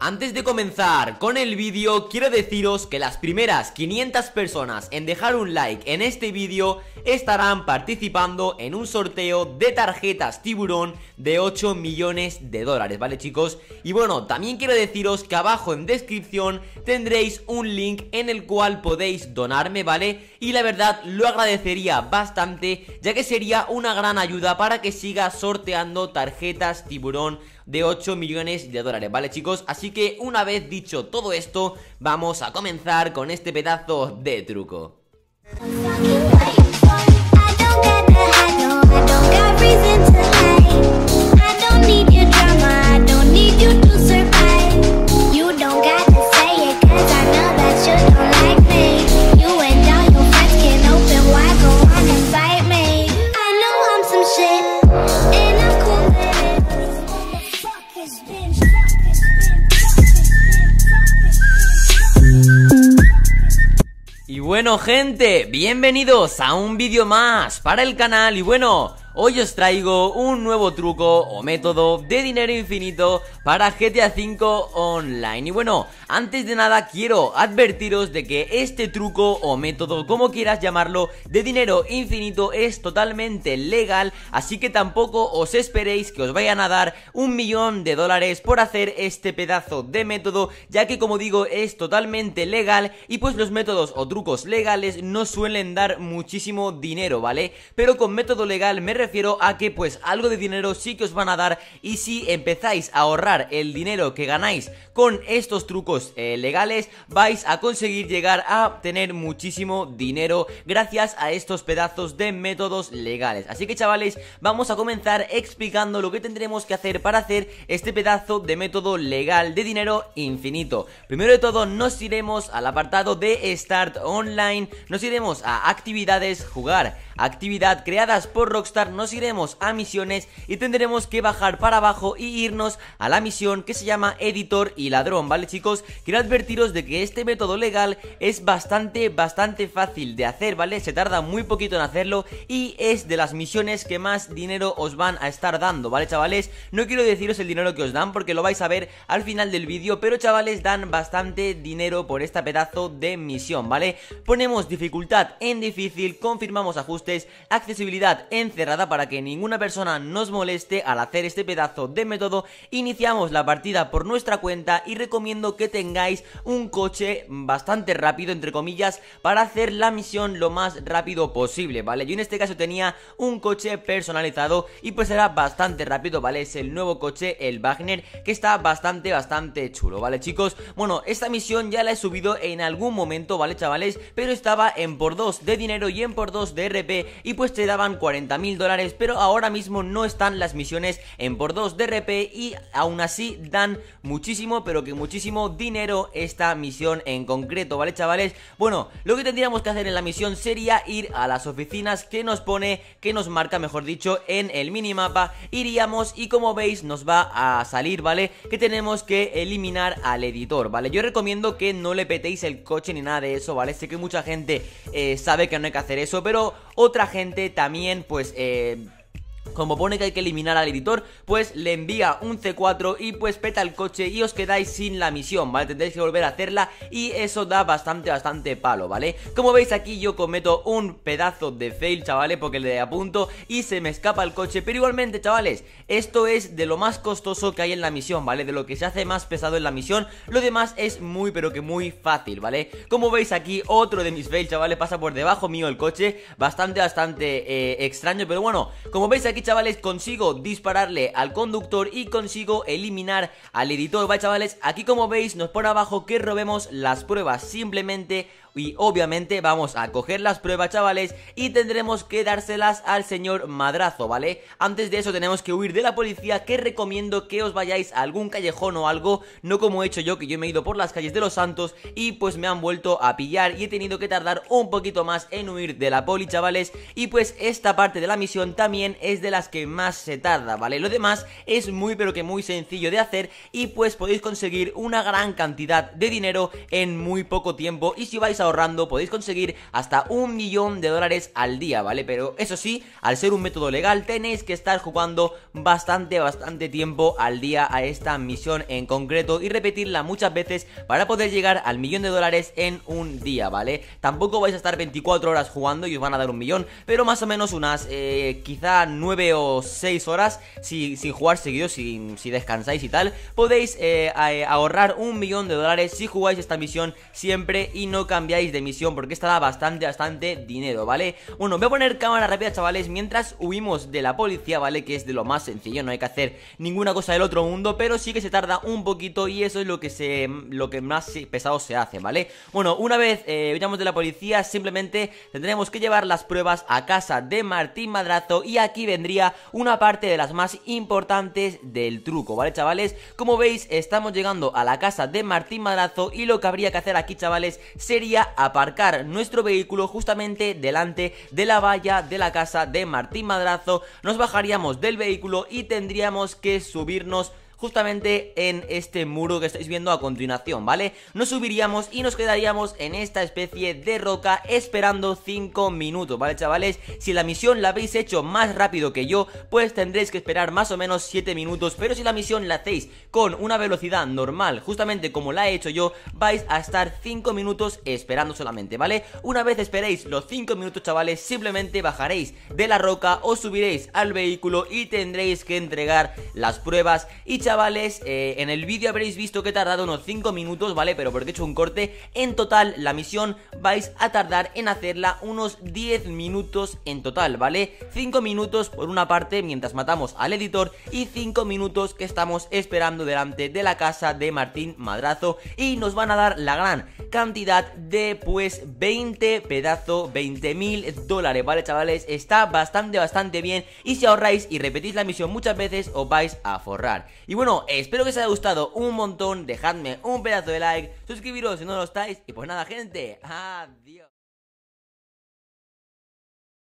Antes de comenzar con el vídeo, quiero deciros que las primeras 500 personas en dejar un like en este vídeo estarán participando en un sorteo de tarjetas tiburón de 8 millones de dólares, ¿vale chicos? Y bueno, también quiero deciros que abajo en descripción tendréis un link en el cual podéis donarme, ¿vale? Y la verdad lo agradecería bastante ya que sería una gran ayuda para que siga sorteando tarjetas tiburón de 8 millones de dólares, ¿vale chicos? Así que una vez dicho todo esto, vamos a comenzar con este pedazo de truco. Bueno gente, bienvenidos a un vídeo más para el canal y bueno, hoy os traigo un nuevo truco o método de dinero infinito para GTA V Online. Y bueno, antes de nada quiero advertiros de que este truco o método, como quieras llamarlo, de dinero infinito es totalmente legal, así que tampoco os esperéis que os vayan a dar un millón de dólares por hacer este pedazo de método, ya que como digo es totalmente legal y pues los métodos o trucos legales no suelen dar muchísimo dinero, ¿vale? Pero con método legal me refiero refiero a que pues algo de dinero sí que os van a dar y si empezáis a ahorrar el dinero que ganáis con estos trucos eh, legales, vais a conseguir llegar a tener muchísimo dinero gracias a estos pedazos de métodos legales. Así que chavales, vamos a comenzar explicando lo que tendremos que hacer para hacer este pedazo de método legal de dinero infinito. Primero de todo nos iremos al apartado de Start Online, nos iremos a actividades, jugar, actividad creadas por Rockstar nos iremos a misiones y tendremos que bajar para abajo y irnos a la misión que se llama editor y ladrón, ¿vale chicos? Quiero advertiros de que este método legal es bastante, bastante fácil de hacer, ¿vale? Se tarda muy poquito en hacerlo y es de las misiones que más dinero os van a estar dando, ¿vale chavales? No quiero deciros el dinero que os dan porque lo vais a ver al final del vídeo, pero chavales dan bastante dinero por esta pedazo de misión, ¿vale? Ponemos dificultad en difícil, confirmamos ajustes, accesibilidad en cerrado para que ninguna persona nos moleste al hacer este pedazo de método, iniciamos la partida por nuestra cuenta y recomiendo que tengáis un coche bastante rápido, entre comillas, para hacer la misión lo más rápido posible, ¿vale? Yo en este caso tenía un coche personalizado y pues era bastante rápido, ¿vale? Es el nuevo coche, el Wagner, que está bastante, bastante chulo, ¿vale, chicos? Bueno, esta misión ya la he subido en algún momento, ¿vale, chavales? Pero estaba en por 2 de dinero y en por 2 de RP y pues te daban 40.000 dólares pero ahora mismo no están las misiones en por 2 de y aún así dan muchísimo, pero que muchísimo dinero esta misión en concreto, ¿vale chavales? Bueno, lo que tendríamos que hacer en la misión sería ir a las oficinas que nos pone, que nos marca mejor dicho, en el minimapa, iríamos y como veis nos va a salir, ¿vale? Que tenemos que eliminar al editor, ¿vale? Yo recomiendo que no le petéis el coche ni nada de eso, ¿vale? Sé que mucha gente eh, sabe que no hay que hacer eso, pero otra gente también, pues, eh, como pone que hay que eliminar al editor, pues le envía un C4 y pues peta el coche y os quedáis sin la misión, ¿vale? Tendréis que volver a hacerla y eso da bastante, bastante palo, ¿vale? Como veis aquí yo cometo un pedazo de fail, chavales, porque le apunto y se me escapa el coche, pero igualmente, chavales, esto es de lo más costoso que hay en la misión, ¿vale? De lo que se hace más pesado en la misión, lo demás es muy, pero que muy fácil, ¿vale? Como veis aquí, otro de mis fails, chavales, pasa por debajo mío el coche, bastante, bastante eh, extraño, pero bueno, como veis aquí, chavales, consigo dispararle al conductor y consigo eliminar al editor. Vale, chavales, aquí como veis nos pone abajo que robemos las pruebas. Simplemente y obviamente vamos a coger las pruebas, chavales, y tendremos que dárselas al señor Madrazo, ¿vale? Antes de eso tenemos que huir de la policía, que recomiendo que os vayáis a algún callejón o algo, no como he hecho yo, que yo me he ido por las calles de Los Santos y pues me han vuelto a pillar y he tenido que tardar un poquito más en huir de la poli, chavales. Y pues esta parte de la misión también es de las que más se tarda, ¿vale? Lo demás es muy pero que muy sencillo de hacer y pues podéis conseguir una gran cantidad de dinero en muy poco tiempo y si vais a ahorrando podéis conseguir hasta un millón de dólares al día, ¿vale? Pero eso sí, al ser un método legal tenéis que estar jugando bastante, bastante tiempo al día a esta misión en concreto y repetirla muchas veces para poder llegar al millón de dólares en un día, ¿vale? Tampoco vais a estar 24 horas jugando y os van a dar un millón, pero más o menos unas eh, quizá 9 o 6 horas si, sin jugar seguido, si, descansáis y tal, podéis eh, eh, ahorrar un millón de dólares si jugáis esta misión siempre y no cambiáis de misión porque esta da bastante, bastante dinero, ¿vale? Bueno, voy a poner cámara rápida, chavales, mientras huimos de la policía, ¿vale? Que es de lo más sencillo, no hay que hacer ninguna cosa del otro mundo, pero sí que se tarda un poquito y eso es lo que, se, lo que más pesado se hace, ¿vale? Bueno, una vez eh, huyamos de la policía, simplemente tendremos que llevar las pruebas a casa de Martín Madrazo y aquí vendría una parte de las más importantes del truco, ¿vale, chavales? Como veis, estamos llegando a la casa de Martín Madrazo y lo que habría que hacer aquí, chavales, sería aparcar nuestro vehículo justamente delante de la valla de la casa de Martín Madrazo, nos bajaríamos del vehículo y tendríamos que subirnos justamente en este muro que estáis viendo a continuación, ¿vale? Nos subiríamos y nos quedaríamos en esta especie de roca esperando 5 minutos, ¿vale, chavales? Si la misión la habéis hecho más rápido que yo, pues tendréis que esperar más o menos 7 minutos, pero si la misión la hacéis con una velocidad normal, justamente como la he hecho yo, vais a estar 5 minutos esperando solamente, ¿vale? Una vez esperéis los 5 minutos, chavales, simplemente bajaréis de la roca, o subiréis al vehículo y tendréis que entregar las pruebas y, chavales, chavales, eh, en el vídeo habréis visto que he tardado unos 5 minutos, ¿vale? Pero porque he hecho un corte, en total la misión vais a tardar en hacerla unos 10 minutos en total, ¿vale? 5 minutos por una parte mientras matamos al editor y 5 minutos que estamos esperando delante de la casa de Martín Madrazo y nos van a dar la gran cantidad de pues 20 pedazo, 20 mil dólares, ¿vale chavales? Está bastante, bastante bien y si ahorráis y repetís la misión muchas veces os vais a forrar. Y bueno, espero que os haya gustado un montón, dejadme un pedazo de like, suscribiros si no lo estáis y pues nada gente, adiós.